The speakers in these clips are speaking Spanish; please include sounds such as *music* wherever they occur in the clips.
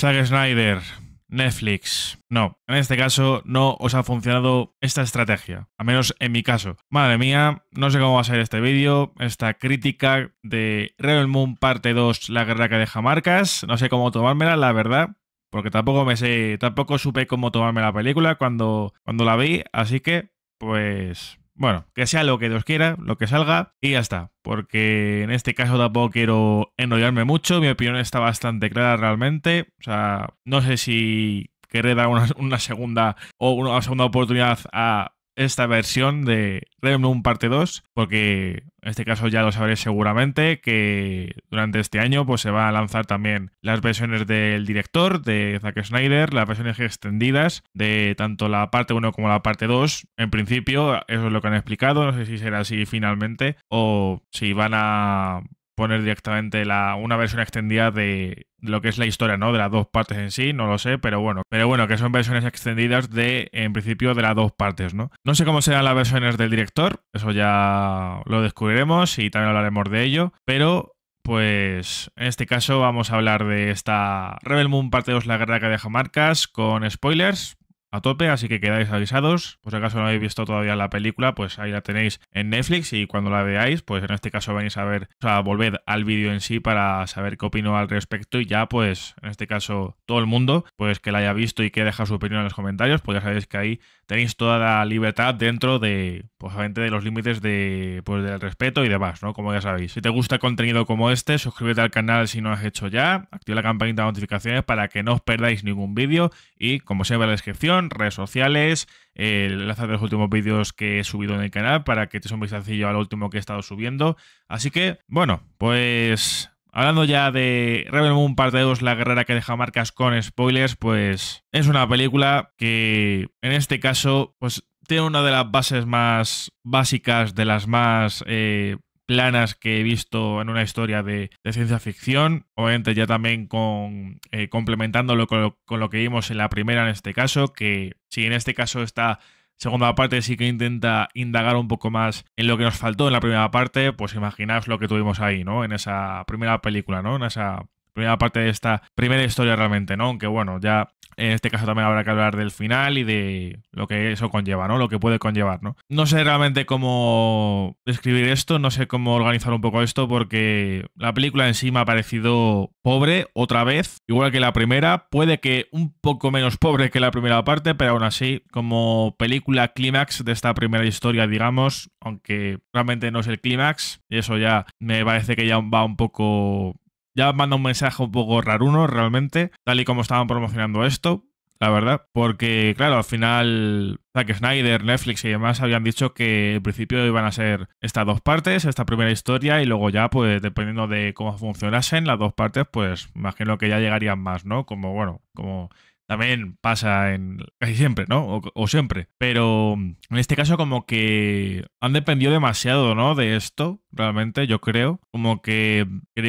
Zack Snyder, Netflix. No, en este caso no os ha funcionado esta estrategia, a menos en mi caso. Madre mía, no sé cómo va a ser este vídeo, esta crítica de Rebel Moon parte 2, la guerra que deja marcas, no sé cómo tomármela, la verdad. Porque tampoco me sé, tampoco supe cómo tomarme la película cuando, cuando la vi, así que, pues, bueno, que sea lo que Dios quiera, lo que salga y ya está. Porque en este caso tampoco quiero enrollarme mucho. Mi opinión está bastante clara realmente. O sea, no sé si querré dar una segunda o una segunda oportunidad a esta versión de Red parte 2, porque en este caso ya lo sabréis seguramente que durante este año pues, se va a lanzar también las versiones del director, de Zack Snyder, las versiones extendidas de tanto la parte 1 como la parte 2. En principio, eso es lo que han explicado, no sé si será así finalmente o si van a poner directamente la, una versión extendida de lo que es la historia, ¿no? De las dos partes en sí, no lo sé, pero bueno. Pero bueno, que son versiones extendidas de, en principio, de las dos partes, ¿no? No sé cómo serán las versiones del director, eso ya lo descubriremos y también hablaremos de ello, pero pues en este caso vamos a hablar de esta Rebel Moon parte 2, la guerra que deja marcas, con spoilers, a tope, así que quedáis avisados. Por si acaso no habéis visto todavía la película, pues ahí la tenéis en Netflix y cuando la veáis, pues en este caso venís a ver, o sea, volved al vídeo en sí para saber qué opino al respecto y ya pues en este caso todo el mundo, pues que la haya visto y que deja su opinión en los comentarios, pues ya sabéis que ahí tenéis toda la libertad dentro de, pues obviamente de los límites de, pues del respeto y demás, ¿no? Como ya sabéis. Si te gusta contenido como este, suscríbete al canal si no lo has hecho ya, activa la campanita de notificaciones para que no os perdáis ningún vídeo y como siempre en la descripción redes sociales, el eh, enlace de los últimos vídeos que he subido en el canal para que te son un vistacillo al último que he estado subiendo. Así que, bueno, pues Hablando ya de Rebel Moon Parte 2, la guerrera que deja marcas con spoilers, pues es una película que en este caso pues tiene una de las bases más básicas, de las más eh, planas que he visto en una historia de, ciencia ficción, obviamente ya también con, eh, complementándolo con lo, que vimos en la primera en este caso, que si en este caso esta segunda parte sí que intenta indagar un poco más en lo que nos faltó en la primera parte, pues imaginaos lo que tuvimos ahí, ¿no? En esa primera película, ¿no? En esa primera parte de esta primera historia realmente, ¿no? Aunque bueno, ya en este caso también habrá que hablar del final y de lo que eso conlleva, ¿no? Lo que puede conllevar, ¿no? No sé realmente cómo describir esto, no sé cómo organizar un poco esto porque la película en sí me ha parecido pobre otra vez, igual que la primera, puede que un poco menos pobre que la primera parte, pero aún así, como película clímax de esta primera historia, digamos, aunque realmente no es el clímax, y eso ya me parece que ya va un poco ya manda un mensaje un poco raruno realmente, tal y como estaban promocionando esto, la verdad, porque claro, al final Zack Snyder, Netflix y demás habían dicho que en principio iban a ser estas dos partes, esta primera historia y luego ya, pues dependiendo de cómo funcionasen las dos partes, pues imagino que ya llegarían más, ¿no? Como, bueno, como también pasa en casi siempre, ¿no? O, siempre. Pero mm, en este caso como que han dependido demasiado, ¿no? De esto, realmente, yo creo. Como que...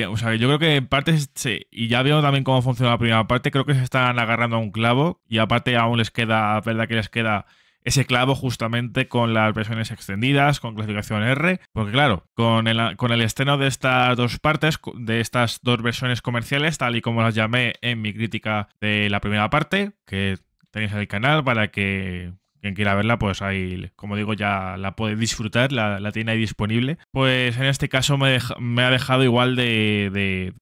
O sea, yo creo que en parte... Sí, y ya veo también cómo funciona la primera parte. Creo que se están agarrando a un clavo y aparte aún les queda... verdad que les queda ese clavo justamente con las versiones extendidas, con clasificación R, porque claro, con el, con el estreno de estas dos partes, de estas dos versiones comerciales, tal y como las llamé en mi crítica de la primera parte, que tenéis en el canal para que quien quiera verla, pues ahí, como digo, ya la puede disfrutar, la, tiene ahí disponible. Pues en este caso me, ha dejado igual de,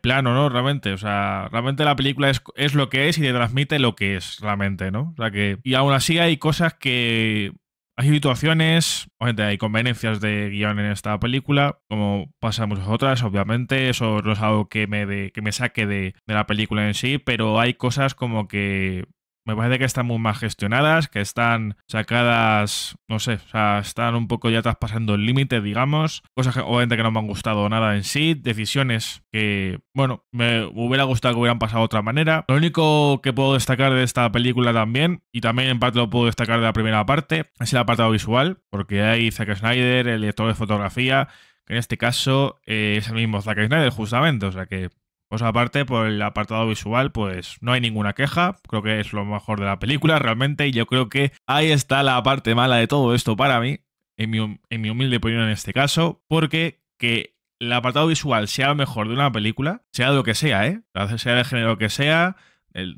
plano, ¿no? Realmente, o sea, realmente la película es, lo que es y te transmite lo que es realmente, ¿no? O sea que, y aún así hay cosas que... Hay situaciones, obviamente hay conveniencias de guión en esta película, como pasa en muchas otras, obviamente, eso no es algo que me, que me saque de, de la película en sí, pero hay cosas como que me parece que están muy mal gestionadas, que están sacadas, no sé, o sea, están un poco ya traspasando el límite, digamos. Cosas que obviamente que no me han gustado nada en sí, decisiones que, bueno, me hubiera gustado que hubieran pasado de otra manera. Lo único que puedo destacar de esta película también, y también en parte lo puedo destacar de la primera parte, es el apartado visual, porque hay Zack Snyder, el director de fotografía, que en este caso eh, es el mismo Zack Snyder, justamente. O sea que pues aparte, por el apartado visual, pues no hay ninguna queja. Creo que es lo mejor de la película realmente. Y yo creo que ahí está la parte mala de todo esto para mí, en mi, humilde opinión en este caso, porque que el apartado visual sea lo mejor de una película, sea lo que sea, ¿eh? Sea de género que sea,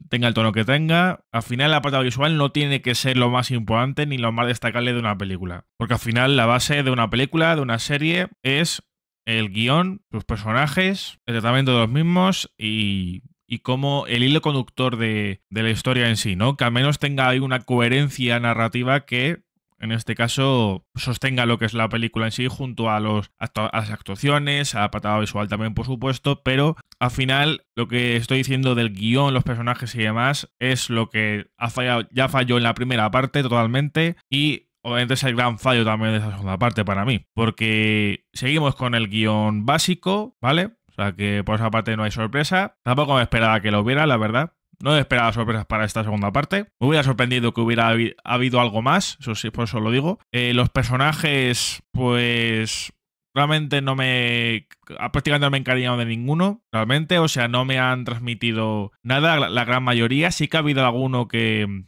tenga el tono que tenga, al final el apartado visual no tiene que ser lo más importante ni lo más destacable de una película. Porque al final la base de una película, de una serie, es el guión, los personajes, el tratamiento de los mismos y, como el hilo conductor de, la historia en sí, ¿no? Que al menos tenga ahí una coherencia narrativa que, en este caso, sostenga lo que es la película en sí junto a, los, a las actuaciones, a la patada visual también, por supuesto, pero al final lo que estoy diciendo del guión, los personajes y demás es lo que ha fallado, ya falló en la primera parte totalmente y obviamente es el gran fallo también de esa segunda parte para mí, porque seguimos con el guión básico, ¿vale? O sea que por esa parte no hay sorpresa. Tampoco me esperaba que lo hubiera, la verdad. No he esperado sorpresas para esta segunda parte. Me hubiera sorprendido que hubiera habido algo más, eso sí, por eso lo digo. Eh, los personajes, pues realmente no me. prácticamente no me he encariñado de ninguno, realmente. O sea, no me han transmitido nada, la gran mayoría. Sí que ha habido alguno que,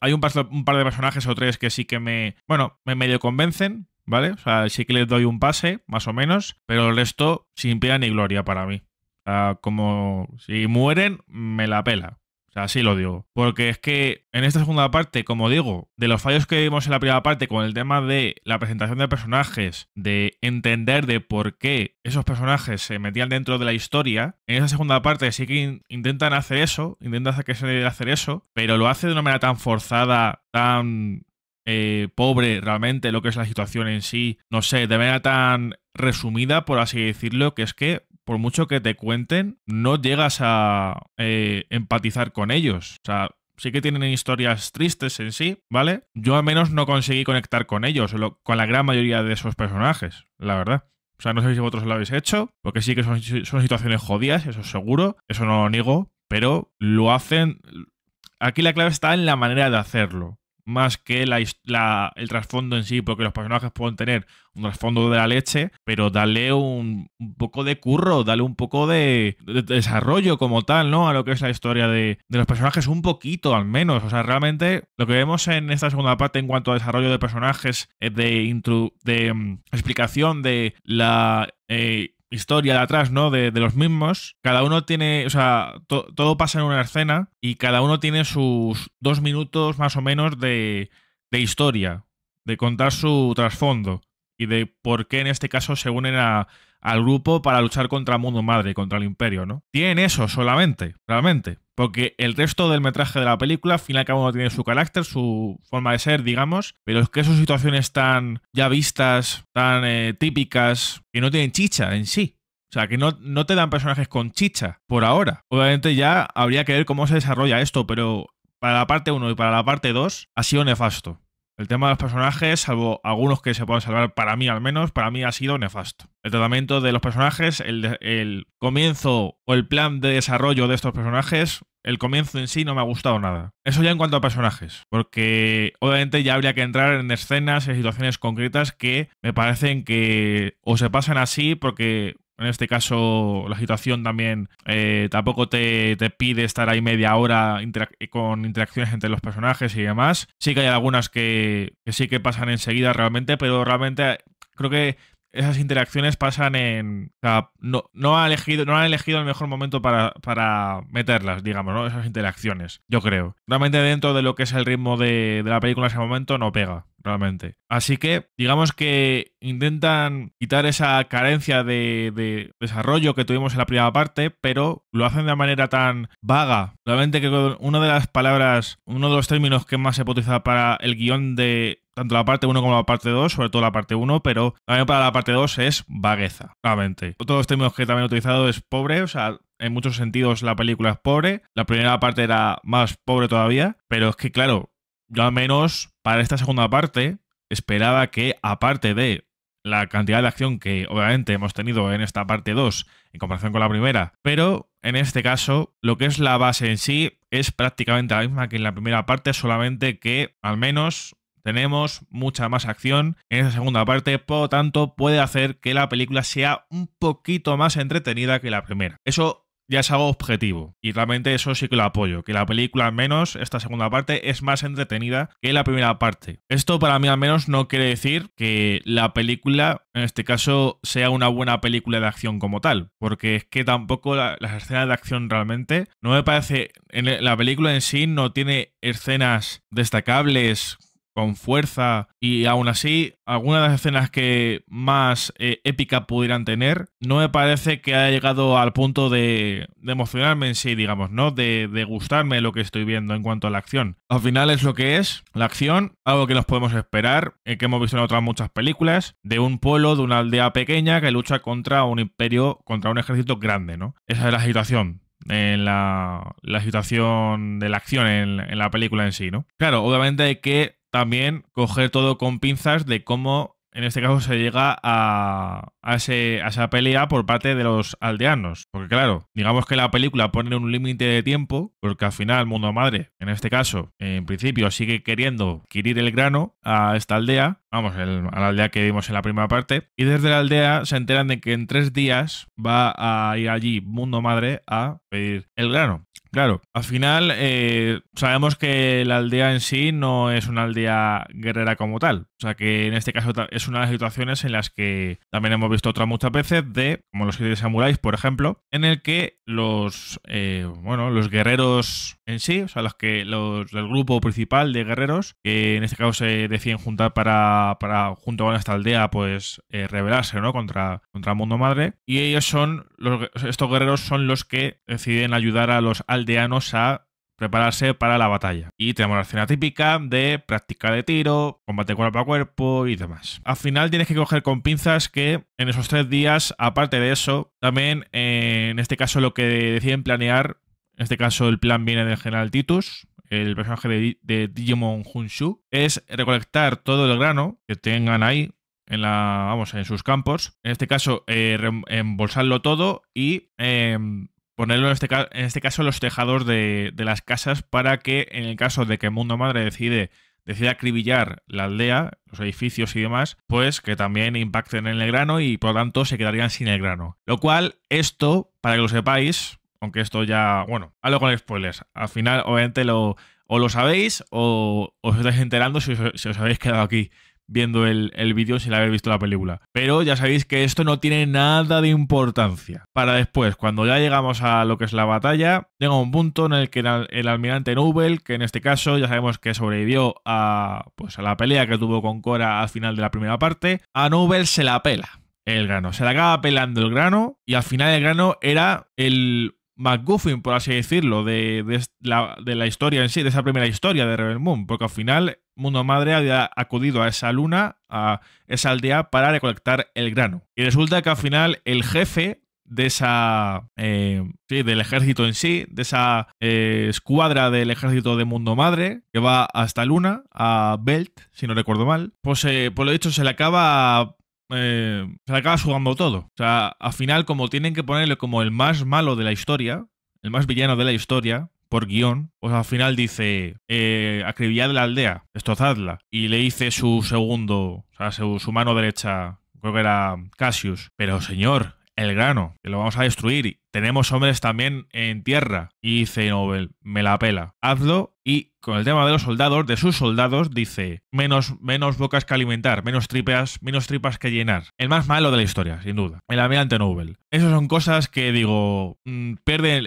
hay un par, de personajes o tres que sí que me. Bueno, me medio convencen, ¿vale? O sea, sí que les doy un pase, más o menos, pero el resto sin piedad ni gloria para mí. O sea, como si mueren, me la pela sea, así lo digo. Porque es que en esta segunda parte, como digo, de los fallos que vimos en la primera parte con el tema de la presentación de personajes, de entender de por qué esos personajes se metían dentro de la historia, en esa segunda parte sí que intentan hacer eso, intentan hacer que se hacer eso, pero lo hace de una manera tan forzada, tan eh, pobre realmente lo que es la situación en sí, no sé, de manera tan resumida, por así decirlo, que es que por mucho que te cuenten, no llegas a eh, empatizar con ellos. O sea, sí que tienen historias tristes en sí, ¿vale? Yo al menos no conseguí conectar con ellos, con la gran mayoría de esos personajes, la verdad. O sea, no sé si vosotros lo habéis hecho, porque sí que son, son situaciones jodidas, eso seguro, eso no lo niego, pero lo hacen... Aquí la clave está en la manera de hacerlo más que la, el trasfondo en sí, porque los personajes pueden tener un trasfondo de la leche, pero dale un, un poco de curro, dale un poco de, desarrollo como tal, ¿no? A lo que es la historia de, los personajes, un poquito al menos. O sea, realmente lo que vemos en esta segunda parte en cuanto a desarrollo de personajes, eh, de, de mm, explicación de la eh, historia de atrás, ¿no? De, los mismos. Cada uno tiene, o sea, todo pasa en una escena y cada uno tiene sus dos minutos más o menos de, de historia, de contar su trasfondo y de por qué en este caso se unen al grupo para luchar contra Mundo Madre, contra el Imperio, ¿no? Tienen eso solamente, realmente. Porque el resto del metraje de la película, al fin cada al tiene su carácter, su forma de ser, digamos. Pero es que esas situaciones tan ya vistas, tan eh, típicas, que no tienen chicha en sí. O sea, que no, no te dan personajes con chicha por ahora. Obviamente ya habría que ver cómo se desarrolla esto, pero para la parte 1 y para la parte 2 ha sido nefasto. El tema de los personajes, salvo algunos que se pueden salvar, para mí al menos, para mí ha sido nefasto. El tratamiento de los personajes, el, comienzo o el plan de desarrollo de estos personajes, el comienzo en sí no me ha gustado nada. Eso ya en cuanto a personajes, porque obviamente ya habría que entrar en escenas, en situaciones concretas que me parecen que o se pasan así porque en este caso la situación también eh, tampoco te, pide estar ahí media hora con interacciones entre los personajes y demás. Sí que hay algunas que, que sí que pasan enseguida realmente, pero realmente creo que esas interacciones pasan en. no, no, ha elegido, no han elegido el mejor momento para, para meterlas, digamos, ¿no? Esas interacciones, yo creo. Realmente dentro de lo que es el ritmo de, la película en ese momento no pega, realmente. Así que, digamos que intentan quitar esa carencia de, de desarrollo que tuvimos en la primera parte, pero lo hacen de manera tan vaga. Realmente que una de las palabras, uno de los términos que más se utilizar para el guión de tanto la parte 1 como la parte 2, sobre todo la parte 1, pero también para la parte 2 es vagueza, claramente. de los términos que también he utilizado es pobre, o sea, en muchos sentidos la película es pobre, la primera parte era más pobre todavía, pero es que claro, yo al menos para esta segunda parte esperaba que aparte de la cantidad de acción que obviamente hemos tenido en esta parte 2 en comparación con la primera, pero en este caso lo que es la base en sí es prácticamente la misma que en la primera parte, solamente que al menos tenemos mucha más acción en esa segunda parte, por lo tanto puede hacer que la película sea un poquito más entretenida que la primera. Eso ya es algo objetivo. Y realmente eso sí que lo apoyo, que la película al menos, esta segunda parte, es más entretenida que la primera parte. Esto para mí al menos no quiere decir que la película, en este caso, sea una buena película de acción como tal, porque es que tampoco las escenas de acción realmente, no me parece, la película en sí no tiene escenas destacables con fuerza y aún así algunas de las escenas que más eh, épica pudieran tener no me parece que haya llegado al punto de, de emocionarme en sí digamos no de, gustarme lo que estoy viendo en cuanto a la acción al final es lo que es la acción algo que nos podemos esperar eh, que hemos visto en otras muchas películas de un pueblo de una aldea pequeña que lucha contra un imperio contra un ejército grande no esa es la situación en la, la situación de la acción en, en, la película en sí, ¿no? Claro, obviamente hay que también coger todo con pinzas de cómo en este caso se llega a, esa pelea por parte de los aldeanos. Porque claro, digamos que la película pone un límite de tiempo, porque al final el mundo madre, en este caso, en principio sigue queriendo adquirir el grano a esta aldea, vamos, a la aldea que vimos en la primera parte. Y desde la aldea se enteran de que en tres días va a ir allí Mundo Madre a pedir el grano. Claro, al final eh, sabemos que la aldea en sí no es una aldea guerrera como tal. O sea que en este caso es una de las situaciones en las que también hemos visto otras muchas veces de, como los que samuráis, por ejemplo, en el que los, eh, bueno, los guerreros en sí, o sea, los que los del grupo principal de guerreros, que en este caso se deciden juntar para, junto con esta aldea, pues eh, rebelarse, ¿no? Contra, contra Mundo Madre. Y ellos son, los, estos guerreros son los que deciden ayudar a los aldeanos a prepararse para la batalla. Y tenemos la escena típica de práctica de tiro, combate cuerpo a cuerpo y demás. Al final tienes que coger con pinzas que en esos tres días, aparte de eso, también eh, en este caso lo que deciden planear en este caso, el plan viene del general Titus, el personaje de, Digimon Hunshu. Es recolectar todo el grano que tengan ahí en la vamos en sus campos en este caso eh, embolsarlo todo y em, ponerlo en este, en este caso los tejados de, las casas para que en el caso de que Mundo Madre decide decida acribillar la aldea, los edificios y demás, pues que también impacten en el grano y por lo tanto se quedarían sin el grano. Lo cual, esto, para que lo sepáis, aunque esto ya, bueno, hablo con spoilers. Al final, obviamente, lo, o lo sabéis o os estáis enterando si os, habéis quedado aquí viendo el, el vídeo sin haber visto la película. Pero ya sabéis que esto no tiene nada de importancia. Para después, cuando ya llegamos a lo que es la batalla, llega un punto en el que el almirante Nubel, que en este caso ya sabemos que sobrevivió a, pues, a la pelea que tuvo con Cora al final de la primera parte, a nobel se la pela el grano. Se le acaba pelando el grano y al final el grano era el MacGuffin, por así decirlo, de, la, historia en sí, de esa primera historia de Rebel Moon, porque al final Mundo Madre había acudido a esa luna, a esa aldea, para recolectar el grano. Y resulta que al final el jefe de esa. Eh, sí, del ejército en sí, de esa eh, escuadra del ejército de Mundo Madre, que va hasta Luna, a Belt, si no recuerdo mal, pues, eh, por lo dicho se le acaba eh, se acaba jugando todo. O sea, al final, como tienen que ponerle como el más malo de la historia, el más villano de la historia, por guión, pues al final dice, eh, acribillad la aldea, destrozadla. Y le dice su segundo, o sea, su mano derecha, creo que era Cassius, pero señor, el grano, que lo vamos a destruir tenemos hombres también en tierra. Y dice Nobel, me la pela, hazlo. Y con el tema de los soldados, de sus soldados, dice, menos, menos bocas que alimentar, menos tripas, menos tripas que llenar. El más malo de la historia, sin duda. El ante Nobel. Esas son cosas que digo, mm,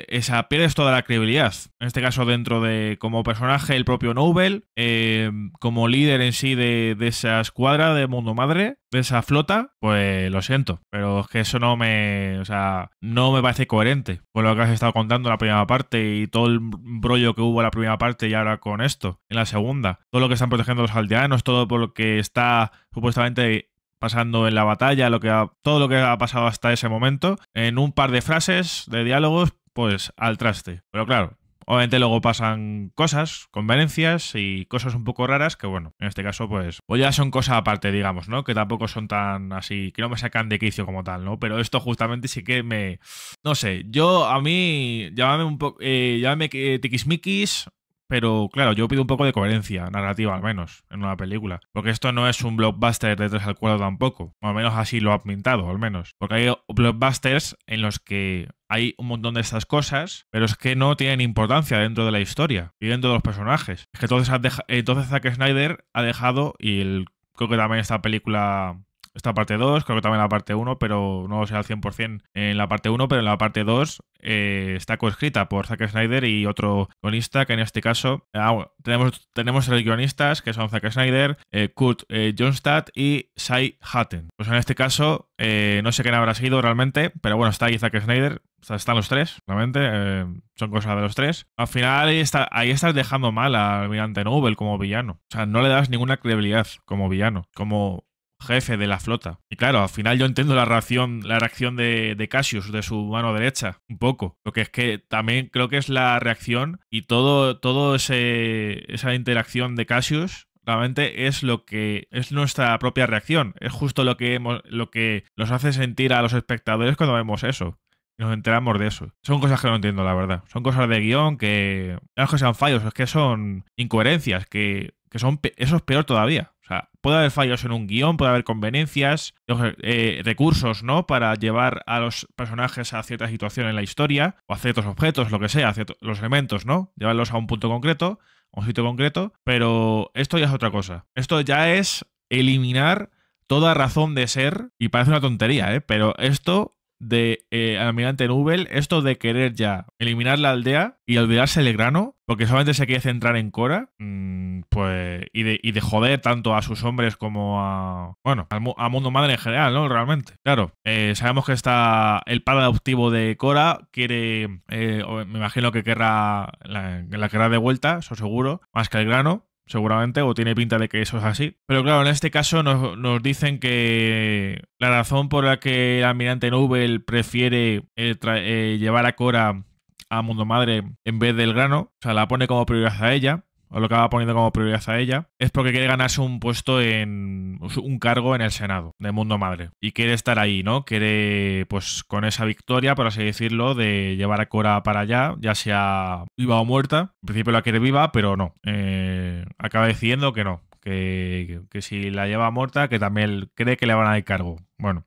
esa, pierdes toda la credibilidad. En este caso, dentro de como personaje, el propio Nobel, eh, como líder en sí de, de esa escuadra de Mundo Madre, de esa flota, pues lo siento. Pero es que eso no me. O sea, no me parece coherente con lo que has estado contando en la primera parte y todo el brollo que hubo en la primera parte y ahora con esto, en la segunda. Todo lo que están protegiendo los aldeanos, todo por lo que está supuestamente pasando en la batalla, lo que todo lo que ha pasado hasta ese momento, en un par de frases, de diálogos, pues al traste. Pero claro, Obviamente luego pasan cosas, conveniencias y cosas un poco raras que, bueno, en este caso, pues, o pues ya son cosas aparte, digamos, ¿no? Que tampoco son tan así, que no me sacan de quicio como tal, ¿no? Pero esto justamente sí que me, no sé, yo a mí, llámame un poco, eh, llámame tiquismiquis, pero claro, yo pido un poco de coherencia narrativa, al menos, en una película. Porque esto no es un blockbuster de tres al 4 tampoco. O al menos así lo ha pintado, al menos. Porque hay blockbusters en los que hay un montón de estas cosas, pero es que no tienen importancia dentro de la historia y dentro de los personajes. Es que entonces, entonces Zack Snyder ha dejado, y creo que también esta película esta parte 2, creo que también la parte 1, pero no sé sea al 100% en la parte 1, pero en la parte 2 eh, está coescrita por Zack Snyder y otro guionista, que en este caso ah, tenemos, tenemos tres guionistas, que son Zack Snyder, eh, Kurt eh, Johnstadt y Sai Hatton. Pues en este caso, eh, no sé quién habrá sido realmente, pero bueno, está ahí Zack Snyder, están los tres, realmente. son cosas de los tres. Al final ahí, ahí estás dejando mal al almirante Nobel como villano. O sea, no le das ninguna credibilidad como villano. Como jefe de la flota. Y claro, al final yo entiendo la reacción, la reacción de, Cassius, de su mano derecha, un poco. Lo que es que también creo que es la reacción y todo, todo ese, esa interacción de Cassius realmente es lo que es nuestra propia reacción. Es justo lo que, hemos, lo que nos hace sentir a los espectadores cuando vemos eso. nos enteramos de eso. Son cosas que no entiendo, la verdad. Son cosas de guión que. No es que sean fallos, es que son incoherencias que que son eso es peor todavía. O sea, puede haber fallos en un guión, puede haber conveniencias, eh, recursos, ¿no? Para llevar a los personajes a cierta situación en la historia, o a ciertos objetos, lo que sea, ciertos, los elementos, ¿no? Llevarlos a un punto concreto, a un sitio concreto, pero esto ya es otra cosa. Esto ya es eliminar toda razón de ser, y parece una tontería, ¿eh? Pero esto de eh, Almirante Nubel, esto de querer ya eliminar la aldea y olvidarse el grano, porque solamente se quiere centrar en Cora, mm, pues, y de, joder tanto a sus hombres como a, bueno, al, Mundo Madre en general, ¿no? Realmente. Claro, eh, sabemos que está el padre adoptivo de Cora, quiere, eh, me imagino que querrá, la, la querrá de vuelta, eso seguro, más que el grano, seguramente, o tiene pinta de que eso es así. Pero claro, en este caso nos, dicen que la razón por la que el almirante Nubel prefiere eh, eh, llevar a Cora a Mundo Madre en vez del grano, o sea, la pone como prioridad a ella, o lo que va poniendo como prioridad a ella, es porque quiere ganarse un puesto en un cargo en el Senado De mundo madre y quiere estar ahí, ¿no? Quiere, pues, con esa victoria, por así decirlo, de llevar a Cora para allá, ya sea viva o muerta. En principio la quiere viva, pero no. Eh, acaba decidiendo que no, que, que si la lleva muerta, que también cree que le van a dar cargo. Bueno.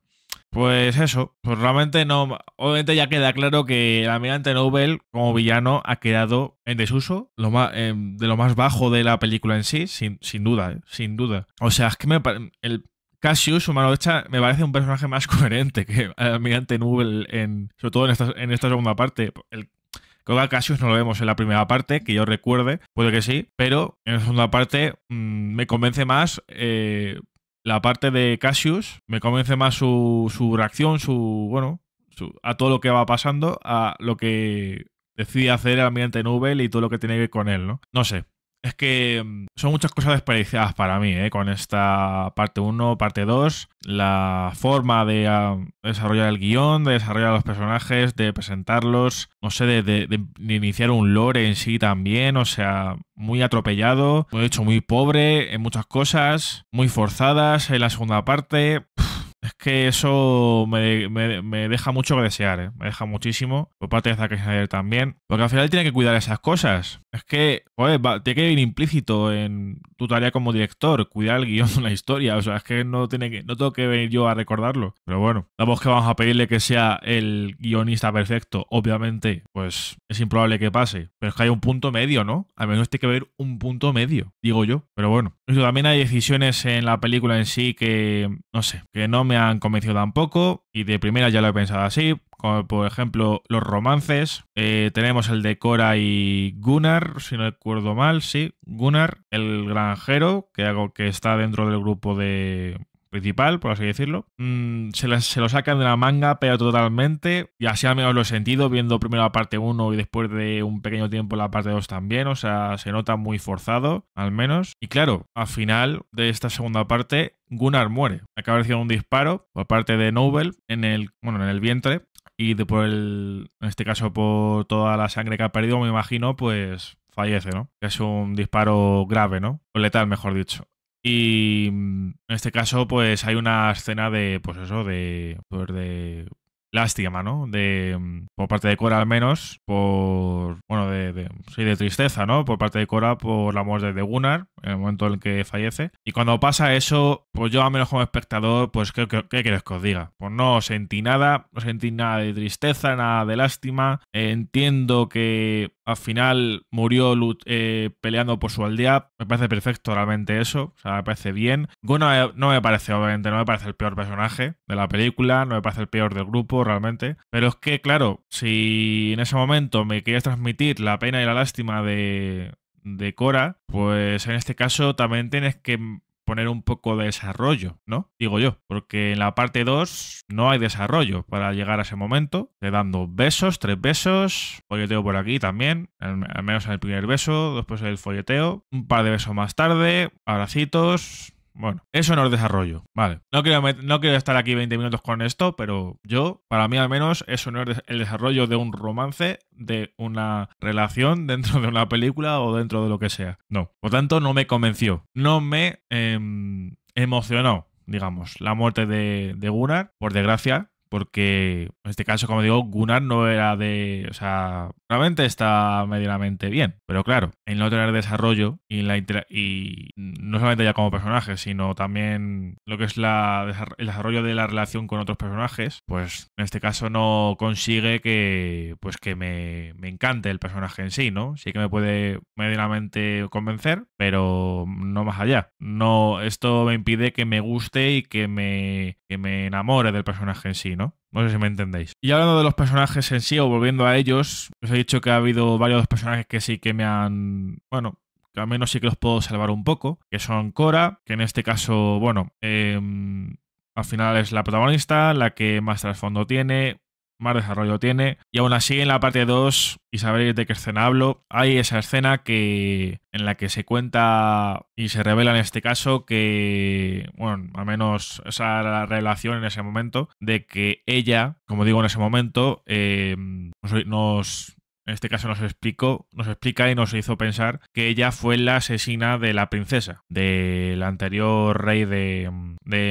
Pues eso, pues realmente no. Obviamente ya queda claro que el almirante Nobel como villano ha quedado en desuso, lo más, em, de lo más bajo de la película en sí, sin, sin duda, ¿eh? sin duda. O sea, es que me, el, Cassius, su mano me parece un personaje más *laughs* coherente que el almirante Noble en, sobre todo en esta, en esta segunda parte. El, creo que a Cassius no lo vemos en la primera parte, que yo recuerde, puede que sí, pero en la segunda parte mm, me convence más eh, la parte de Cassius, me convence más su, reacción, su, bueno, a todo lo que va pasando, a lo que decide hacer el ambiente Nubel y todo lo que tiene que ver con él, ¿no? No sé, es que mm, son muchas cosas desperdiciadas para mí, ¿eh? con esta parte 1, parte 2, la forma de desarrollar el guión, de desarrollar los personajes, de presentarlos, no sé, de, iniciar un lore en sí también, o sea, muy atropellado, De hecho muy pobre en muchas cosas, muy forzadas en la segunda parte que eso me, deja mucho que desear, ¿eh? me deja muchísimo. Por parte de Zack Snyder también. Porque al final tiene que cuidar esas cosas. Es que, joder, tiene que ir implícito en tu tarea como director, cuidar el guión de una historia. O sea, es que no, tiene que, no tengo que venir yo a recordarlo. Pero bueno, voz que vamos a pedirle que sea el guionista perfecto. Obviamente, pues es improbable que pase. Pero es que hay un punto medio, ¿no? Al menos tiene que haber un punto medio, digo yo. Pero bueno, también hay decisiones en la película en sí que, no sé, que no me han convencido tampoco y de primera ya lo he pensado así, como por ejemplo los romances. Eh, tenemos el de Cora y Gunnar, si no recuerdo mal, sí, Gunnar, el granjero, que, algo que está dentro del grupo de, principal, por así decirlo. Mm, se, lo sacan de la manga, pero totalmente. Y así al menos lo he sentido, viendo primero la parte 1 y después de un pequeño tiempo la parte 2 también. O sea, se nota muy forzado, al menos. Y claro, al final de esta segunda parte, Gunnar muere. Acaba de un disparo por parte de Nobel en el, bueno, en el vientre. Y en este caso por toda la sangre que ha perdido, me imagino, pues fallece, ¿no? Es un disparo grave, ¿no? O letal, mejor dicho. Y mm, en este caso, pues hay una escena de, pues eso, de, pues, de lástima, ¿no? De, mm, por parte de Cora al menos, por, bueno, de, de tristeza, ¿no? Por parte de Cora por la muerte de Gunnar en el momento en el que fallece. Y cuando pasa eso, pues yo al menos como espectador, pues ¿qué, qué, que os diga? Pues no sentí nada, no sentí nada de tristeza, nada de lástima. Eh, entiendo que al final murió eh, peleando por su aldea. Me parece perfecto realmente eso. O sea, me parece bien. bueno eh, no me parece, obviamente, no me parece el peor personaje de la película, no me parece el peor del grupo realmente. Pero es que, claro, si en ese momento me querías transmitir la pena y la lástima de, de Cora, pues en este caso también tienes que poner un poco de desarrollo, ¿no? Digo yo, porque en la parte 2 no hay desarrollo para llegar a ese momento. Te dando besos, tres besos, folleteo por aquí también, al menos en el primer beso, después el folleteo, un par de besos más tarde, abracitos, bueno, eso no es desarrollo. Vale. No quiero, no quiero estar aquí 20 minutos con esto, pero yo, para mí al menos, eso no es el desarrollo de un romance, de una relación *laughs* dentro de una película o dentro de lo que sea. No. Por tanto, no me convenció. No me em, emocionó digamos, la muerte de, Gunnar, por desgracia, porque en este caso, como digo, Gunnar no era de... O sea, realmente está medianamente bien, pero claro, en no tener desarrollo y, y no solamente ya como personaje, sino también lo que es la, el desarrollo de la relación con otros personajes, pues en este caso no consigue que, pues que me, me encante el personaje en sí, ¿no? Sí que me puede medianamente convencer, pero no más allá. No, esto me impide que me guste y que me, que me enamore del personaje en sí, ¿no? sé si me entendéis. Y hablando de los personajes en sí, o volviendo a ellos, os he dicho que ha habido varios personajes que sí que me han. Bueno, que al menos sí que los puedo salvar un poco, que son Cora, que en este caso, bueno, em, al final es la protagonista, la que más trasfondo tiene, más desarrollo tiene. Y aún así, en la parte 2, y sabréis de qué escena hablo, hay esa escena que en la que se cuenta y se revela en este caso que, bueno, al menos esa era la relación en ese momento, de que ella, como digo en ese momento, eh, nos, en este caso nos explicó, nos explica y nos hizo pensar que ella fue la asesina de la princesa, del anterior rey de,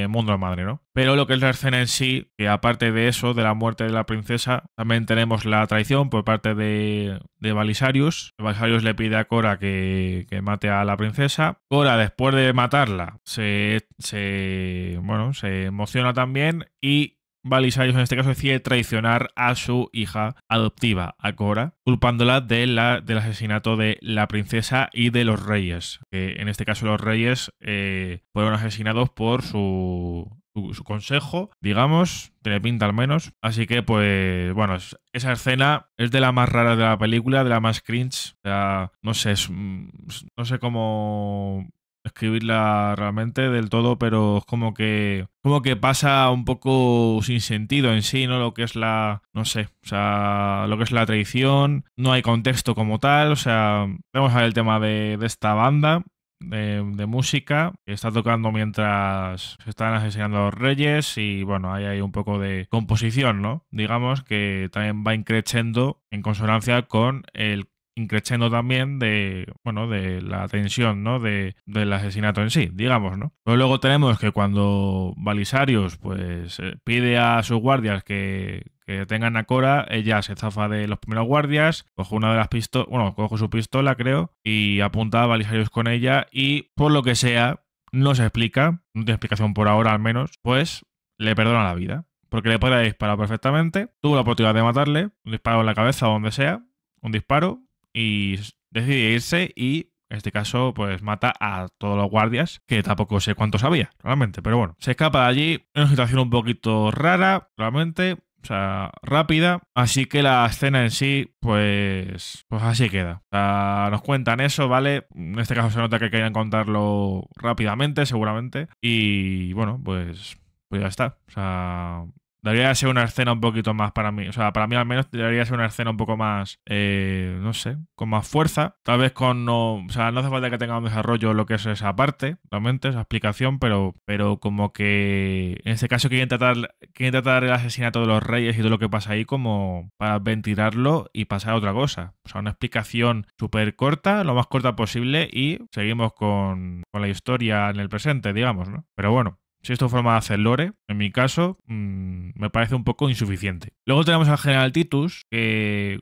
Mundo Madre, ¿no? Pero lo que es la escena en sí, que aparte de eso, de la muerte de la princesa, también tenemos la traición por parte de, de Balisarius. Balisarius le pide a Cora que, mate a la princesa. Cora, después de matarla, se, se, bueno, se emociona también y Valisarios en este caso decide traicionar a su hija adoptiva, a Cora, culpándola de la, del asesinato de la princesa y de los reyes. Que eh, en este caso los reyes eh, fueron asesinados por su, su, consejo, digamos, tiene pinta al menos. Así que pues bueno, esa escena es de la más rara de la película, de la más cringe. O sea, no sé, mm, no sé cómo escribirla realmente del todo, pero es como que, como que pasa un poco sin sentido en sí, ¿no? Lo que es la, no sé, o sea, lo que es la tradición, no hay contexto como tal, o sea, vamos a ver el tema de, esta banda. De, música que está tocando mientras se están asesinando los reyes y bueno, ahí hay un poco de composición, ¿no? Digamos que también va increciendo en consonancia con el increciendo también de, bueno, de la tensión, ¿no? De, del asesinato en sí, digamos, ¿no? luego tenemos que cuando Balisarios, pues, eh, pide a sus guardias que, que tengan a Cora, ella se zafa de los primeros guardias, coge una de las pistolas, bueno, coge su pistola, creo, y apunta a Balisarios con ella, y por lo que sea, no se explica, no tiene explicación por ahora al menos, pues le perdona la vida. Porque le podría disparar perfectamente, tuvo la oportunidad de matarle, un disparo en la cabeza o donde sea, un disparo, y decide irse y en este caso, pues mata a todos los guardias, que tampoco sé cuántos había, realmente. Pero bueno, se escapa de allí. Una situación un poquito rara, realmente. O sea, rápida. Así que la escena en sí, pues. Pues así queda. O sea, nos cuentan eso, ¿vale? En este caso se nota que querían contarlo rápidamente, seguramente. Y bueno, pues. Pues ya está. O sea, Debería ser una escena un poquito más para mí. O sea, para mí al menos debería ser una escena un poco más, eh, no sé, con más fuerza. Tal vez con no... O sea, no hace falta que tenga un desarrollo lo que es esa parte, realmente, esa explicación, pero, pero como que en este caso quieren tratar, quieren tratar el asesinato de los reyes y todo lo que pasa ahí como para ventilarlo y pasar a otra cosa. O sea, una explicación súper corta, lo más corta posible y seguimos con, con la historia en el presente, digamos, ¿no? Pero bueno, si esto forma de hacer lore, en mi caso, mm, me parece un poco insuficiente. Luego tenemos al general Titus, que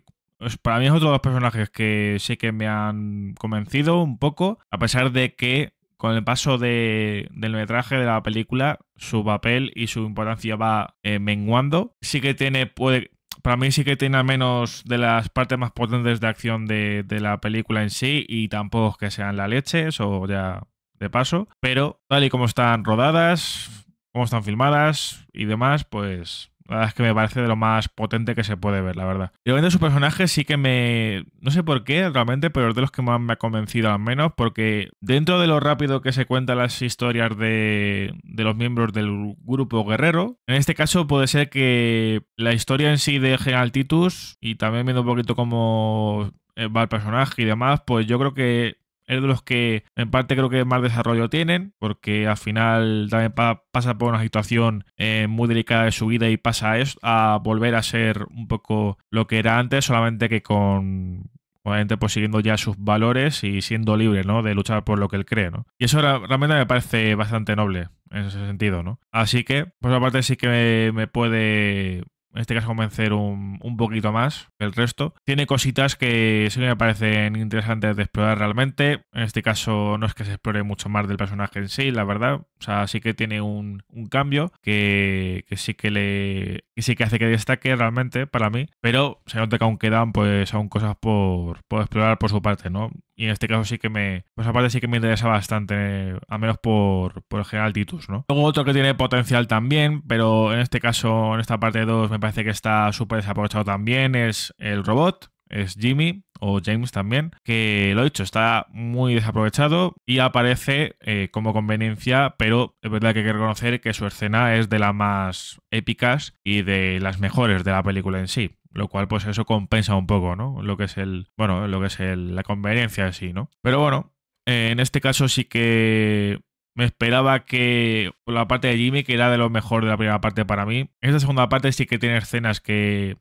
para mí es otro de los personajes que sí que me han convencido un poco, a pesar de que con el paso del metraje de la película, su papel y su importancia va eh, menguando. Sí que tiene, para mí sí que tiene al menos de las partes más potentes de acción de, la película en sí y tampoco es que sean la leche, eso ya de paso, pero tal y como están rodadas, como están filmadas y demás, pues la verdad es que me parece de lo más potente que se puede ver, la verdad. viendo su personaje sí que me... No sé por qué, realmente, pero es de los que más me ha convencido al menos, porque dentro de lo rápido que se cuentan las historias de, de los miembros del grupo guerrero, en este caso puede ser que la historia en sí de General Titus, y también viendo un poquito cómo eh, va el personaje y demás, pues yo creo que es de los que en parte creo que más desarrollo tienen, porque al final también pasa por una situación eh, muy delicada de su vida y pasa a, volver a ser un poco lo que era antes, solamente que con obviamente pues siguiendo ya sus valores y siendo libre, ¿no? De luchar por lo que él cree, ¿no? Y eso realmente me parece bastante noble en ese sentido, ¿no? Así que, por pues parte, sí que me puede en este caso convencer un, poquito más el resto. Tiene cositas que sí me parecen interesantes de explorar realmente. En este caso no es que se explore mucho más del personaje en sí, la verdad. O sea, sí que tiene un, cambio que, que, sí que le y sí que hace que destaque realmente para mí, pero se nota que aún quedan pues aún cosas por, explorar por su parte, ¿no? Y en este caso sí que me, por sí que me interesa bastante, al menos por, por el general Titus, ¿no? Luego otro que tiene potencial también, pero en este caso, en esta parte 2 me parece que está súper desaprovechado también, es el robot, es Jimmy o James también, que lo he dicho, está muy desaprovechado y aparece eh, como conveniencia, pero es verdad que hay que reconocer que su escena es de las más épicas y de las mejores de la película en sí lo cual pues eso compensa un poco, ¿no? Lo que es el, bueno, lo que es la conveniencia así, sí, ¿no? Pero bueno, eh, en este caso sí que me esperaba que por la parte de Jimmy, que era de lo mejor de la primera parte para mí, esta segunda parte sí que tiene escenas que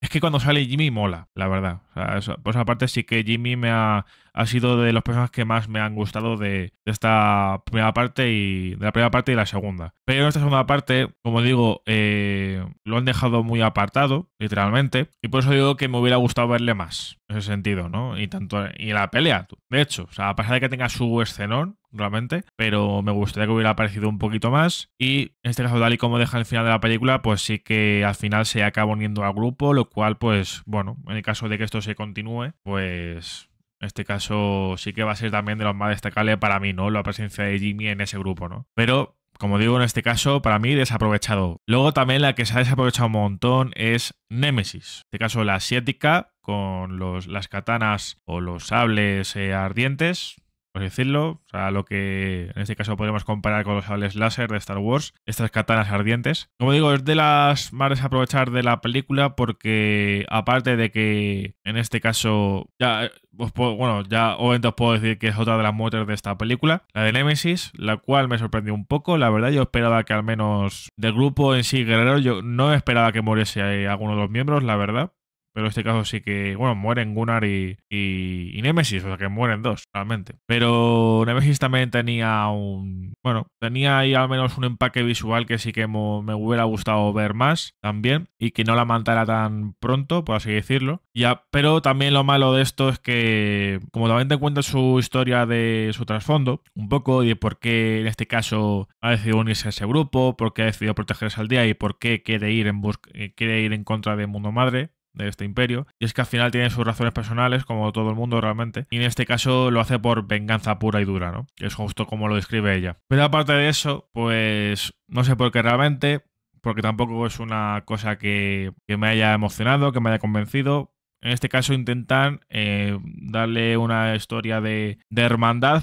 es que cuando sale Jimmy mola, la verdad. O sea, por esa pues parte sí que Jimmy me ha, ha sido de los personajes que más me han gustado de, esta primera parte y de la primera parte y la segunda. Pero en esta segunda parte, como digo, eh, lo han dejado muy apartado, literalmente, y por eso digo que me hubiera gustado verle más, en ese sentido, ¿no? Y tanto y la pelea, de hecho, o sea, a pesar de que tenga su escenón, realmente, pero me gustaría que hubiera aparecido un poquito más. Y en este caso, tal y como deja el final de la película, pues sí que al final se acaba uniendo al grupo, lo cual, pues, bueno, en el caso de que esto se continúe, pues en este caso sí que va a ser también de los más destacables para mí, ¿no? La presencia de Jimmy en ese grupo, ¿no? Pero, como digo, en este caso, para mí desaprovechado. Luego también la que se ha desaprovechado un montón es Némesis. En este caso la asiática, con los, las katanas o los sables eh, ardientes decirlo, o sea, lo que en este caso podemos comparar con los sables láser de Star Wars, estas katanas ardientes. Como digo, es de las más desaprovechar de la película porque aparte de que en este caso ya eh, bueno, ya obviamente os puedo decir que es otra de las muertes de esta película, la de Nemesis, la cual me sorprendió un poco. La verdad, yo esperaba que al menos del grupo en sí, Guerrero, yo no esperaba que muriese eh, alguno de los miembros, la verdad. Pero en este caso sí que, bueno, mueren Gunnar y, y, Nemesis, o sea que mueren dos, realmente. Pero Nemesis también tenía un. Bueno, tenía ahí al menos un empaque visual que sí que me hubiera gustado ver más también y que no la mantara tan pronto, por así decirlo. Ya, pero también lo malo de esto es que, como también te cuenta su historia de su trasfondo, un poco, y de por qué en este caso ha decidido unirse a ese grupo, por qué ha decidido protegerse al día y por qué quiere ir en, busca, eh, quiere ir en contra de Mundo Madre, de este imperio. Y es que al final tiene sus razones personales, como todo el mundo realmente. Y en este caso lo hace por venganza pura y dura, ¿no? Que es justo como lo describe ella. Pero aparte de eso, pues no sé por qué realmente, porque tampoco es una cosa que, me haya emocionado, que me haya convencido. En este caso intentan eh, darle una historia de, de, hermandad,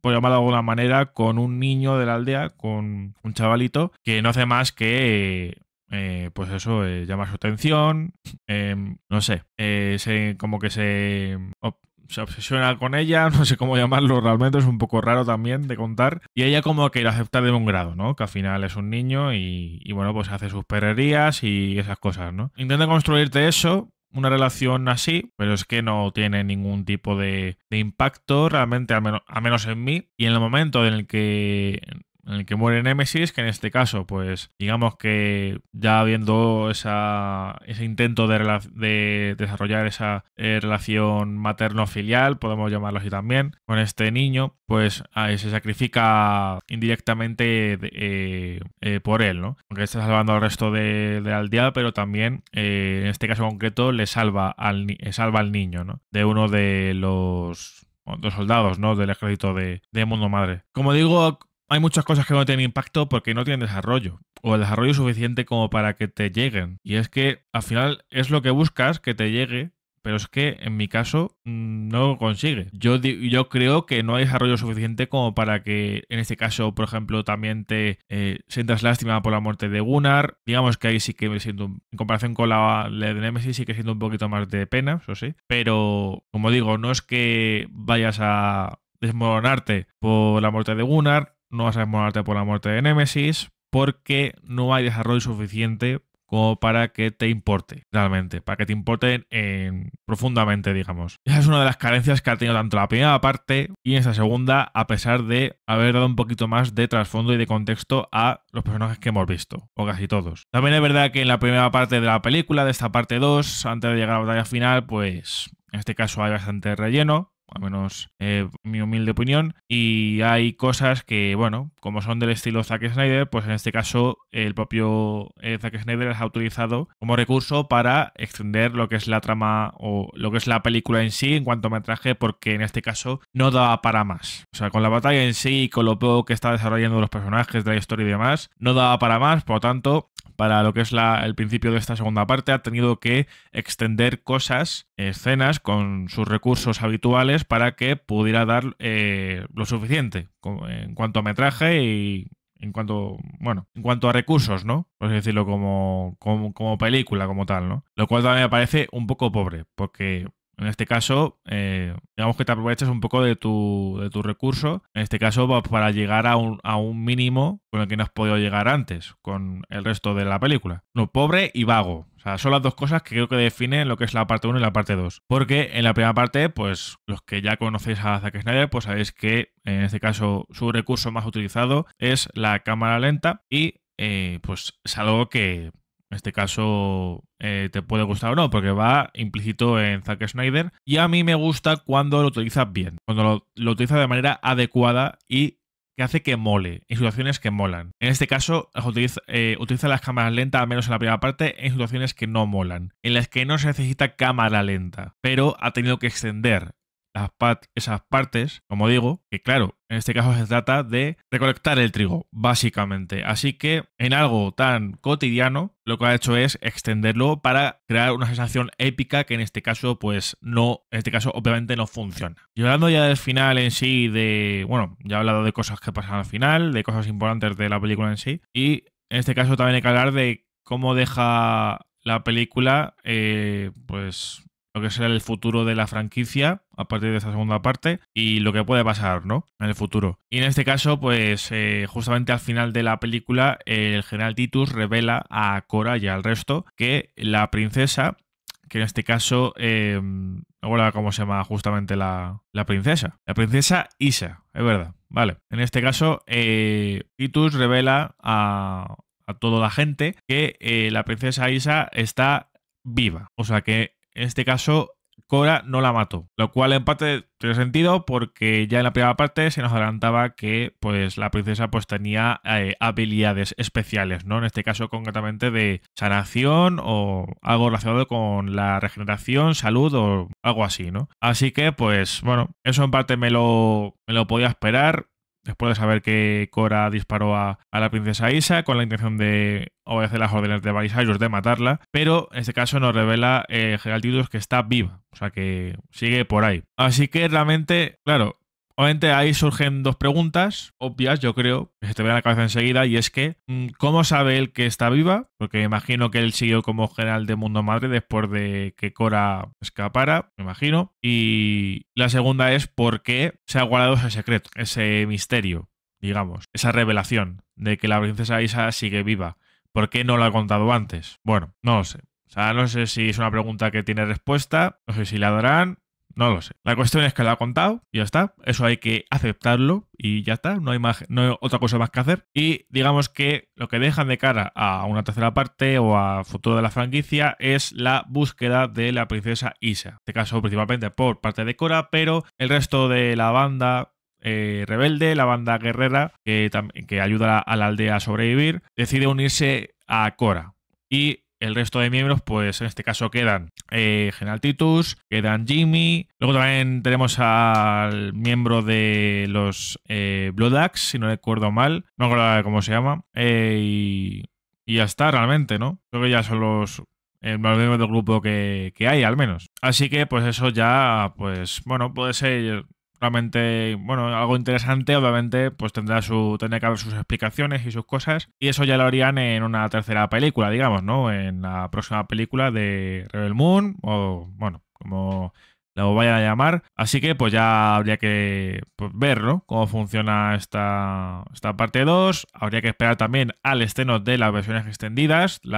por llamarlo de alguna manera, con un niño de la aldea, con un chavalito, que no hace más que eh, pues eso, eh, llama su atención, em, no sé, eh, como que se, obsesiona con ella, *laughs* no sé cómo llamarlo realmente, es un poco raro también de contar. Y ella como que lo acepta de un grado, ¿no? Que al final es un niño y, bueno, pues hace sus perrerías y esas cosas, ¿no? Intenta construirte eso, una relación así, pero es que no tiene ningún tipo de, impacto realmente, al menos, menos en mí. Y en el momento en el que en el que muere Nemesis, que en este caso, pues digamos que ya habiendo ese intento de, de desarrollar esa eh, relación materno-filial, podemos llamarlo así también, con este niño, pues se sacrifica indirectamente eh, eh, por él, ¿no? Aunque está salvando al resto de, de aldea, pero también en este caso concreto le salva al, salva al niño, ¿no? De uno de los soldados, ¿no? Del ejército de, de Mundo Madre. Como digo, hay muchas cosas que no tienen impacto porque no tienen desarrollo o el desarrollo suficiente como para que te lleguen. Y es que al final es lo que buscas, que te llegue, pero es que en mi caso mm, no consigue. Yo, yo creo que no hay desarrollo suficiente como para que en este caso, por ejemplo, también te eh, sientas lástima por la muerte de Gunnar. Digamos que ahí sí que me siento, en comparación con la, la de Nemesis, sí que siento un poquito más de pena, eso sí. Pero, como digo, no es que vayas a desmoronarte por la muerte de Gunnar, no vas a demorarte por la muerte de Nemesis porque no hay desarrollo suficiente como para que te importe realmente, para que te importe profundamente, digamos. Esa es una de las carencias que ha tenido tanto la primera parte y en segunda, a pesar de haber dado un poquito más de trasfondo y de contexto a los personajes que hemos visto, o casi todos. También es verdad que en la primera parte de la película, de esta parte 2, antes de llegar a la batalla final, pues en este caso hay bastante relleno, al menos eh, mi humilde opinión. Y hay cosas que, bueno, como son del estilo Zack Snyder, pues en este caso el propio eh, Zack Snyder las ha utilizado como recurso para extender lo que es la trama o lo que es la película en sí en cuanto a metraje, porque en este caso no daba para más. O sea, con la batalla en sí y con lo poco que está desarrollando los personajes de la historia y demás, no daba para más, por lo tanto, para lo que es la, el principio de esta segunda parte, ha tenido que extender cosas, escenas, con sus recursos habituales para que pudiera dar eh, lo suficiente en cuanto a metraje y en cuanto, bueno, en cuanto a recursos, ¿no? Por decirlo, como, como película, como tal, ¿no? Lo cual también me parece un poco pobre, porque en este caso, eh, digamos que te aprovechas un poco de tu, de tu recurso, en este caso para llegar a un, mínimo con el que no has podido llegar antes, con el resto de la película. No, pobre y vago. O sea, son las dos cosas que creo que definen lo que es la parte 1 y la parte 2. Porque en la primera parte, pues los que ya conocéis a Zack Snyder, pues sabéis que en este caso su recurso más utilizado es la cámara lenta y eh, pues es algo que en este caso eh, te puede gustar o no, porque va implícito en Zack Snyder. Y a mí me gusta cuando lo utiliza bien, cuando lo, utiliza de manera adecuada y que hace que mole, en situaciones que molan. En este caso, eh, utiliza, eh, utiliza, las cámaras lentas, al menos en la primera parte, en situaciones que no molan, en las que no se necesita cámara lenta, pero ha tenido que extender esas partes, como digo, que claro, en este caso se trata de recolectar el trigo, básicamente. Así que en algo tan cotidiano, lo que ha hecho es extenderlo para crear una sensación épica que en este caso, pues no, en este caso obviamente no funciona. Y hablando ya del final en sí, de, bueno, ya he hablado de cosas que pasan al final, de cosas importantes de la película en sí, y en este caso también hay que hablar de cómo deja la película, eh, pues lo que será el futuro de la franquicia a partir de esta segunda parte y lo que puede pasar, ¿no? En el futuro. Y en este caso, pues eh, justamente al final de la película, el general Titus revela a Cora y al resto que la princesa, que en este caso, eh, em, ahora cómo se llama justamente la, princesa, la princesa Isa, es verdad. Vale, en este caso, eh, Titus revela a, toda la gente que eh, la princesa Isa está viva. O sea que en este caso, Cora no la mató, lo cual en parte tiene sentido porque ya en la primera parte se nos adelantaba que pues la princesa pues tenía eh, habilidades especiales, ¿no? En este caso concretamente de sanación o algo relacionado con la regeneración, salud o algo así, ¿no? Así que pues bueno, eso en parte me lo, me lo podía esperar, después de saber que Cora disparó a, la princesa Isa con la intención de obedecer las órdenes de Vaisayus de matarla, pero en este caso nos revela eh, Titus que está viva, o sea que sigue por ahí. Así que realmente, claro, Obviamente ahí surgen dos preguntas obvias, yo creo, que se te ven a la cabeza enseguida, y es que, mm, ¿cómo sabe él que está viva? Porque me imagino que él siguió como general de Mundo Madre después de que Cora escapara, me imagino. Y la segunda es, ¿por qué se ha guardado ese secreto, ese misterio, digamos, esa revelación de que la princesa Isa sigue viva? ¿Por qué no lo ha contado antes? Bueno, no lo sé. O sea, no sé si es una pregunta que tiene respuesta, no sé si la darán, no lo sé. La cuestión es que lo ha contado, y ya está. Eso hay que aceptarlo y ya está. No hay, no otra cosa más que hacer. Y digamos que lo que dejan de cara a una tercera parte o a futuro de la franquicia es la búsqueda de la princesa Isa. En este caso, principalmente por parte de Cora, pero el resto de la banda eh, rebelde, la banda guerrera que, que ayuda a la aldea a sobrevivir, decide unirse a Cora. Y el resto de miembros, pues en este caso quedan eh, General Titus, quedan Jimmy. Luego también tenemos al miembro de los eh, si no recuerdo mal. No recuerdo cómo se llama. Eh, y, ya está, realmente, ¿no? Creo que ya son los, más eh, miembros del grupo que, que hay, al menos. Así que, pues eso ya, pues bueno, puede ser realmente, bueno, algo interesante, obviamente, pues tendrá su, tendrá que haber sus explicaciones y sus cosas. Y eso ya lo harían en una tercera película, digamos, ¿no? En la próxima película de Rebel Moon, o bueno, como lo vayan a llamar. Así que pues ya habría que pues, ver ¿no? cómo funciona esta, esta parte 2. Habría que esperar también al estreno de las versiones extendidas, de,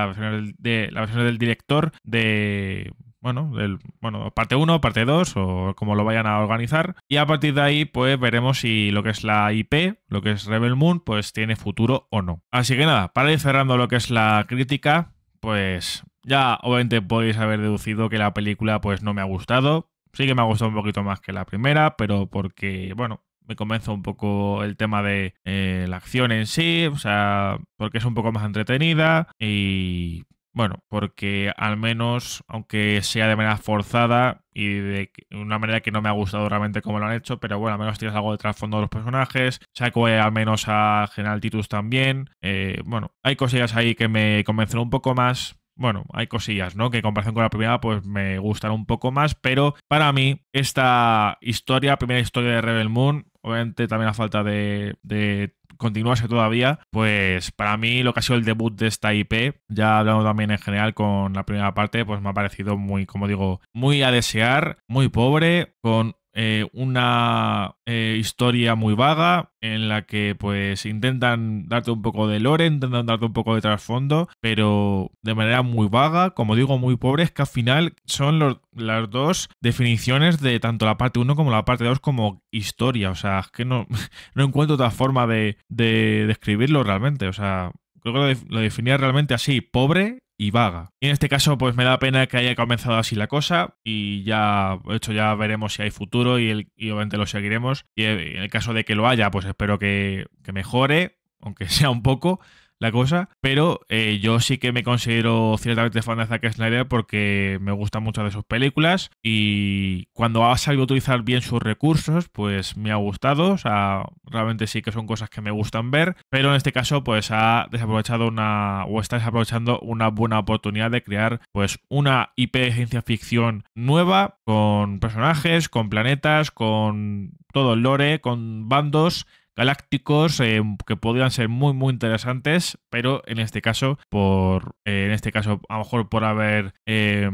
las versiones del director de bueno, el, bueno, parte 1, parte 2 o como lo vayan a organizar. Y a partir de ahí, pues veremos si lo que es la IP, lo que es Rebel Moon, pues tiene futuro o no. Así que nada, para ir cerrando lo que es la crítica, pues ya obviamente podéis haber deducido que la película pues no me ha gustado. Sí que me ha gustado un poquito más que la primera, pero porque, bueno, me convence un poco el tema de eh, la acción en sí, o sea, porque es un poco más entretenida y bueno, porque al menos, aunque sea de manera forzada y de una manera que no me ha gustado realmente como lo han hecho, pero bueno, al menos tienes algo de trasfondo de los personajes, saco al menos a General Titus también, eh, bueno, hay cosillas ahí que me convencen un poco más, bueno, hay cosillas, ¿no? Que en comparación con la primera, pues me gustan un poco más, pero para mí, esta historia, primera historia de Rebel Moon, obviamente también la falta de, de continuase todavía, pues para mí lo que ha sido el debut de esta IP, ya hablando también en general con la primera parte, pues me ha parecido muy, como digo, muy a desear, muy pobre, con eh, una eh, historia muy vaga en la que pues intentan darte un poco de lore, intentan darte un poco de trasfondo, pero de manera muy vaga, como digo, muy pobre, es que al final son las dos definiciones de tanto la parte 1 como la parte 2 como historia, o sea, es que no, *laughs* no encuentro otra forma de, describirlo realmente, o sea, creo que lo, definía realmente así, pobre y vaga. Y en este caso, pues me da pena que haya comenzado así la cosa y ya, de hecho, ya veremos si hay futuro y, el, obviamente lo seguiremos. Y en el caso de que lo haya, pues espero que, que mejore, aunque *laughs* sea un poco la cosa, pero eh, yo sí que me considero ciertamente fan de Zack Snyder porque me gustan muchas de sus películas y cuando ha sabido utilizar bien sus recursos, pues me ha gustado, o sea, realmente sí que son cosas que me gustan ver, pero en este caso pues ha desaprovechado una o está desaprovechando una buena oportunidad de crear pues una IP de ciencia ficción nueva con personajes, con planetas, con todo el lore, con bandos galácticos eh, que podrían ser muy muy interesantes, pero en este caso por eh, en este caso a lo mejor por haber eh,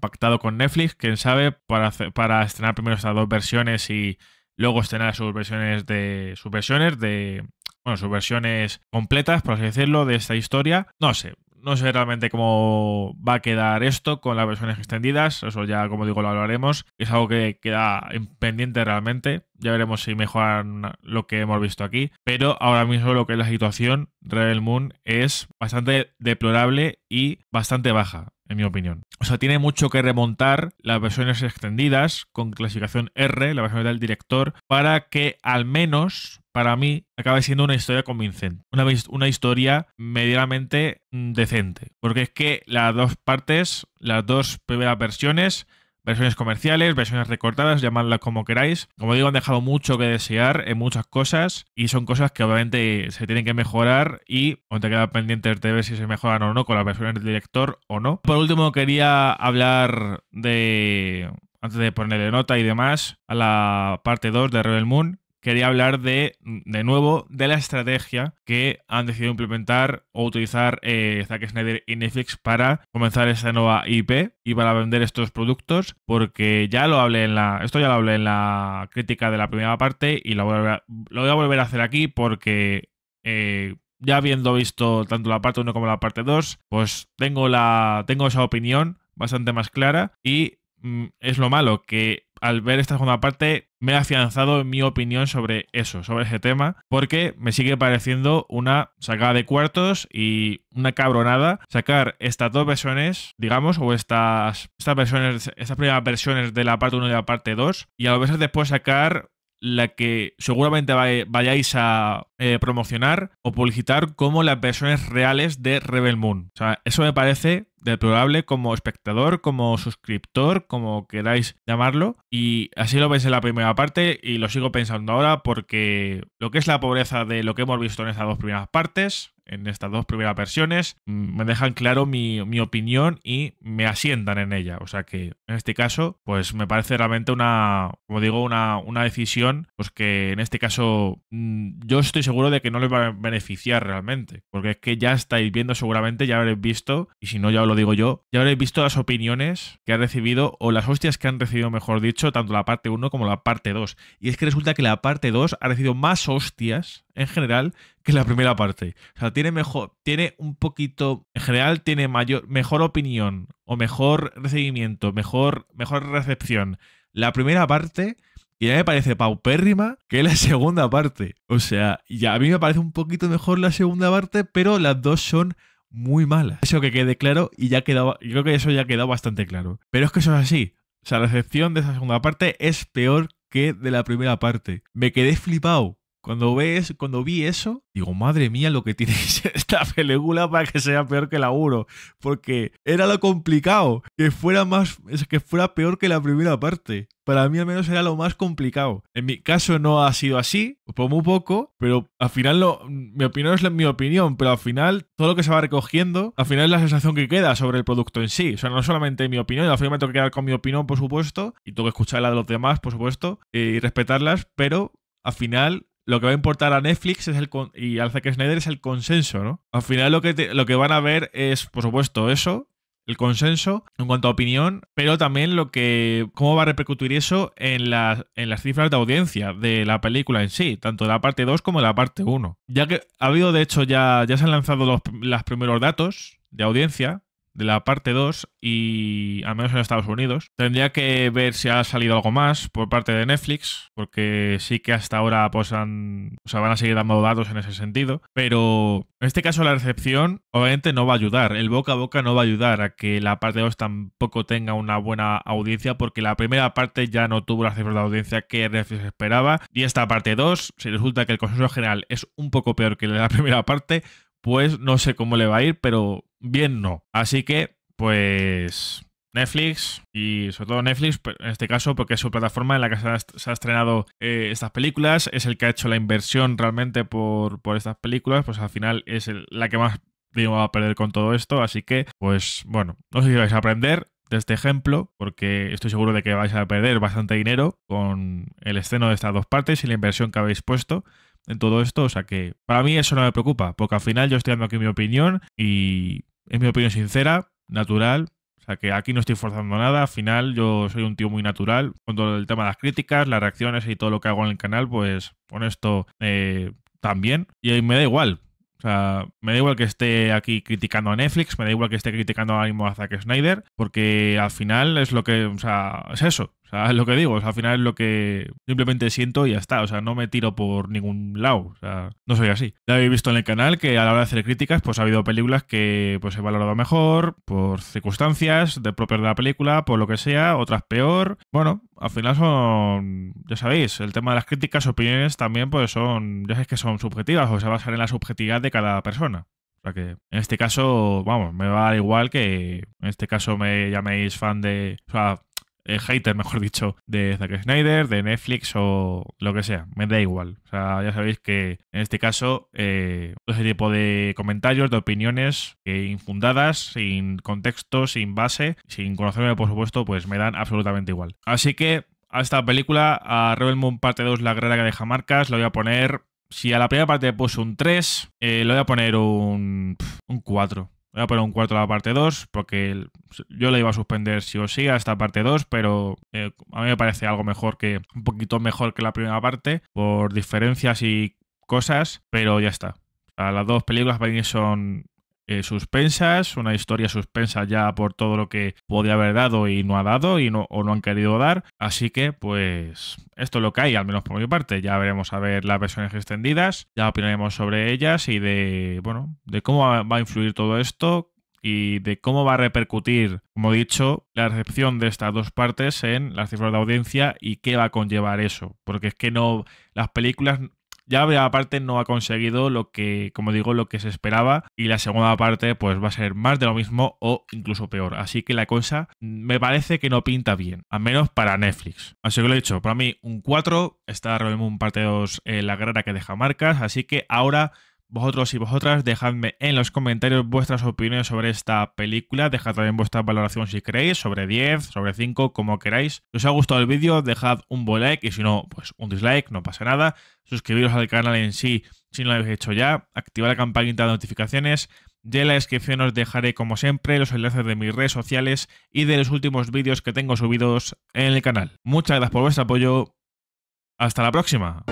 pactado con Netflix, quién sabe, para para estrenar primero estas dos versiones y luego estrenar sus versiones de sus versiones de bueno, sus versiones completas, por así decirlo, de esta historia. No sé, no sé realmente cómo va a quedar esto con las versiones extendidas, eso ya como digo lo hablaremos, es algo que queda pendiente realmente, ya veremos si mejoran lo que hemos visto aquí, pero ahora mismo lo que es la situación Rebel Moon es bastante deplorable y bastante baja en mi opinión. O sea, tiene mucho que remontar las versiones extendidas con clasificación R, la versión del director, para que al menos para mí acaba siendo una historia convincente, una, una historia medianamente mm, decente. Porque es que las dos partes, las dos primeras versiones, versiones comerciales, versiones recortadas, llamadlas como queráis. Como digo, han dejado mucho que desear en muchas cosas y son cosas que obviamente se tienen que mejorar y te queda pendiente de ver si se mejoran o no con las versiones del director o no. Por último, quería hablar de... Antes de ponerle nota y demás, a la parte 2 de Rebel Moon, quería hablar de, de nuevo, de la estrategia que han decidido implementar o utilizar eh, Zack Snyder y Netflix para comenzar esta nueva IP y para vender estos productos, porque ya lo hablé en la, esto ya lo hablé en la crítica de la primera parte y lo voy a, volver a hacer aquí porque... Eh, ya habiendo visto tanto la parte 1 como la parte 2, pues tengo, la, tengo esa opinión bastante más clara y mm, es lo malo que al ver esta segunda parte me he afianzado en mi opinión sobre eso, sobre ese tema, porque me sigue pareciendo una sacada de cuartos y una cabronada sacar estas dos versiones, digamos, o estas, estas versiones, estas primeras versiones de la parte 1 y la parte 2, y a lo mejor después sacar la que seguramente vayáis a eh, promocionar o publicitar como las versiones reales de Rebel Moon. O sea, eso me parece deplorable como espectador, como suscriptor, como queráis llamarlo. Y así lo veis en la primera parte y lo sigo pensando ahora porque lo que es la pobreza de lo que hemos visto en estas dos primeras partes en estas dos primeras versiones mm, me dejan claro mi, opinión y me asientan en ella. O sea que en este caso, pues me parece realmente una, como digo, una, una decisión, pues que en este caso mm, yo estoy seguro de que no les va a beneficiar realmente. Porque es que ya estáis viendo seguramente, ya habréis visto, y si no ya os lo digo yo, ya habréis visto las opiniones que ha recibido o las hostias que han recibido, mejor dicho, tanto la parte 1 como la parte 2. Y es que resulta que la parte 2 ha recibido más hostias en general que la primera parte. O sea, tiene mejor, tiene un poquito, en general tiene mayor, mejor opinión o mejor recibimiento, mejor, mejor recepción. La primera parte y ya me parece paupérrima que la *laughs* segunda parte. O sea, ya a mí me parece un poquito mejor la segunda parte, pero las dos son muy malas. Eso que quede claro y ya quedaba, yo creo que eso ya ha quedado bastante claro. Pero es que eso es así. O sea, la recepción de esa segunda parte es peor que de la primera parte. Me quedé flipado cuando, ves, cuando vi eso, digo, madre mía, lo que tiene *laughs* esta película para que sea peor que la 1. Porque era lo complicado, que fuera, más, que fuera peor que la primera parte. Para mí al menos era lo más complicado. En mi caso no ha sido así, por muy poco, pero al final lo, mi opinión es la, mi opinión, pero al final todo lo que se va recogiendo, al final es la sensación que queda sobre el producto en sí. O sea, no solamente mi opinión, al final me tengo que quedar con mi opinión, por supuesto, y tengo que escuchar la de los demás, por supuesto, eh, y respetarlas, pero al final lo que va a importar a Netflix es el y al Zack Snyder es el consenso, ¿no? Al final lo que, lo que van a ver es, por supuesto, eso, el consenso en cuanto a opinión, pero también lo que cómo va a repercutir eso en las, en las cifras de audiencia de la película en sí, tanto la parte 2 como la parte 1. Ya que ha habido, de hecho, ya, ya se han lanzado los, los primeros datos de audiencia de la parte 2 y al menos en Estados Unidos. Tendría que ver si ha salido algo más por parte de Netflix, porque sí que hasta ahora pues, o sea, van a seguir dando datos en ese sentido, pero en este caso la recepción obviamente no va a ayudar, el boca a boca no va a ayudar a que la parte 2 tampoco tenga una buena audiencia, porque la primera parte ya no tuvo la cifras de audiencia que Netflix esperaba, y esta parte 2, si resulta que el consenso general es un poco peor que la primera parte, pues no sé cómo le va a ir, pero bien no. Así que, pues Netflix y sobre todo Netflix, en este caso, porque es su plataforma en la que se, ha, estrenado eh, estas películas, es el que ha hecho la inversión realmente por, estas películas, pues al final es la que más digo, va a perder con todo esto, así que, pues bueno, no sé si vais a aprender de este ejemplo, porque estoy seguro de que vais a perder bastante dinero con el estreno de estas dos partes y la inversión que habéis puesto, en todo esto. O sea que para mí eso no me preocupa, porque al final yo estoy dando aquí mi opinión y es mi opinión sincera, natural. O sea que aquí no estoy forzando nada, al final yo soy un tío muy natural. Con todo el tema de las críticas, las reacciones y todo lo que hago en el canal, pues con esto eh, también. Y me da igual, o sea, me da igual que esté aquí criticando a Netflix, me da igual que esté criticando ahora mismo a Zack Snyder, porque al final es lo que, o sea, es eso es lo que digo, al final es lo que simplemente siento y ya está, o sea, no me tiro por ningún lado, o sea, no soy así. Ya habéis visto en el canal que a la hora de hacer críticas, pues ha habido películas que pues he valorado mejor, por circunstancias de propias de la película, por lo que sea, otras peor. Bueno, al final son, ya sabéis, el tema de las críticas, opiniones también, pues son, ya sabéis que son subjetivas, o se basan en la subjetividad de cada persona. O sea que en este caso, vamos, me va a dar igual que en este caso me llaméis fan de. O sea, eh, hater, mejor dicho, de Zack Snyder, de Netflix o lo que sea. Me da igual. O sea, ya sabéis que en este caso, eh, todo ese tipo de comentarios, de opiniones eh, infundadas, sin contexto, sin base, sin conocerme, por supuesto, pues me dan absolutamente igual. Así que a esta película, a Rebel Moon Parte 2, La Guerra que deja marcas, lo voy a poner. Si a la primera parte le puse un 3, lo voy a poner un, un 4. Voy a poner un cuarto a la parte 2, porque yo le iba a suspender sí o sí a esta parte 2, pero eh, a mí me parece algo mejor que, un poquito mejor que la primera parte, por diferencias y cosas, pero ya está. O las dos películas para mí son eh, suspensas, una historia suspensa ya por todo lo que podía haber dado y no ha dado y no, o no han querido dar. Así que, pues, esto es lo que hay, al menos por mi parte. Ya veremos a ver las versiones extendidas, ya opinaremos sobre ellas y de, bueno, de cómo va a influir todo esto, y de cómo va a repercutir, como he dicho, la recepción de estas dos partes en las cifras de audiencia y qué va a conllevar eso. Porque es que no, las películas ya parte no ha conseguido lo que, como digo, lo que se esperaba y la segunda parte pues va a ser más de lo mismo o incluso peor. Así que la cosa mm, me parece que no pinta bien, al menos para Netflix. Así que lo he dicho, para mí un 4, está un un parte 2 eh, la guerra que deja marcas, así que ahora vosotros y vosotras, dejadme en los comentarios vuestras opiniones sobre esta película. Dejad también vuestra valoración si queréis, sobre 10, sobre 5, como queráis. Si os ha gustado el vídeo, dejad un buen like y si no, pues un dislike, no pasa nada. Suscribiros al canal en sí si no lo habéis hecho ya. Activad la campanita de notificaciones. De en la descripción os dejaré, como siempre, los enlaces de mis redes sociales y de los últimos vídeos que tengo subidos en el canal. Muchas gracias por vuestro apoyo. Hasta la próxima.